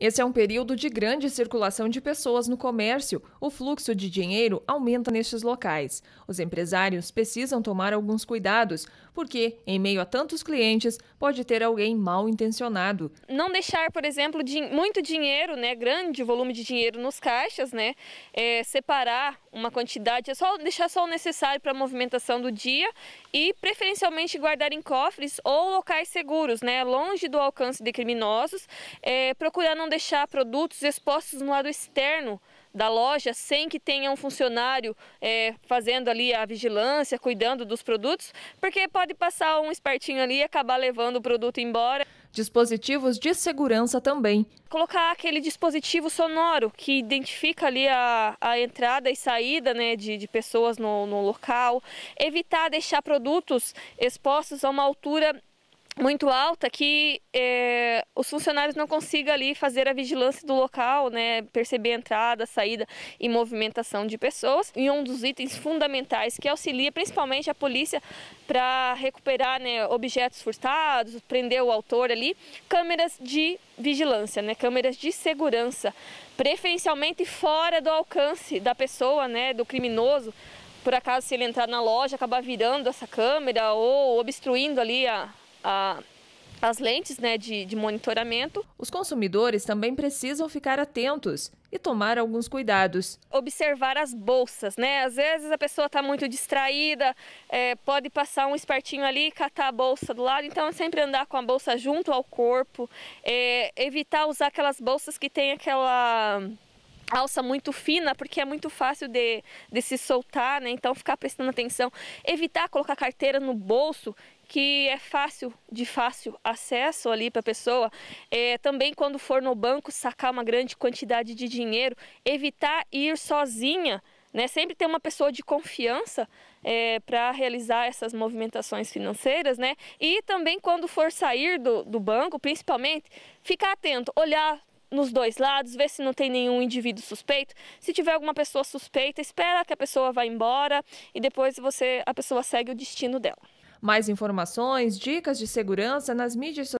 Esse é um período de grande circulação de pessoas no comércio. O fluxo de dinheiro aumenta nestes locais. Os empresários precisam tomar alguns cuidados, porque, em meio a tantos clientes, pode ter alguém mal intencionado. Não deixar, por exemplo, muito dinheiro, né, grande volume de dinheiro nos caixas, né, é, separar uma quantidade, é só deixar só o necessário para a movimentação do dia e, preferencialmente, guardar em cofres ou locais seguros, né, longe do alcance de criminosos, é, procurar não não deixar produtos expostos no lado externo da loja sem que tenha um funcionário é, fazendo ali a vigilância, cuidando dos produtos, porque pode passar um espertinho ali e acabar levando o produto embora. Dispositivos de segurança também. Colocar aquele dispositivo sonoro que identifica ali a, a entrada e saída né, de, de pessoas no, no local. Evitar deixar produtos expostos a uma altura muito alta que é, os funcionários não consigam ali fazer a vigilância do local, né, perceber a entrada, a saída e movimentação de pessoas. E um dos itens fundamentais que auxilia principalmente a polícia para recuperar né, objetos furtados, prender o autor ali, câmeras de vigilância, né, câmeras de segurança, preferencialmente fora do alcance da pessoa, né, do criminoso, por acaso se ele entrar na loja, acabar virando essa câmera ou obstruindo ali a, a, as lentes né, de, de monitoramento. Os consumidores também precisam ficar atentos e tomar alguns cuidados. Observar as bolsas, né? Às vezes a pessoa está muito distraída, é, pode passar um espertinho ali, catar a bolsa do lado, então é sempre andar com a bolsa junto ao corpo, é, evitar usar aquelas bolsas que tem aquela alça muito fina, porque é muito fácil de, de se soltar, né? Então ficar prestando atenção, evitar colocar carteira no bolso, que é fácil, de fácil acesso ali para a pessoa. É, também quando for no banco sacar uma grande quantidade de dinheiro, evitar ir sozinha, né? Sempre ter uma pessoa de confiança é, para realizar essas movimentações financeiras, né? E também quando for sair do, do banco, principalmente, ficar atento, olhar nos dois lados, ver se não tem nenhum indivíduo suspeito. Se tiver alguma pessoa suspeita, espera que a pessoa vá embora e depois você a pessoa segue o destino dela. Mais informações, dicas de segurança nas mídias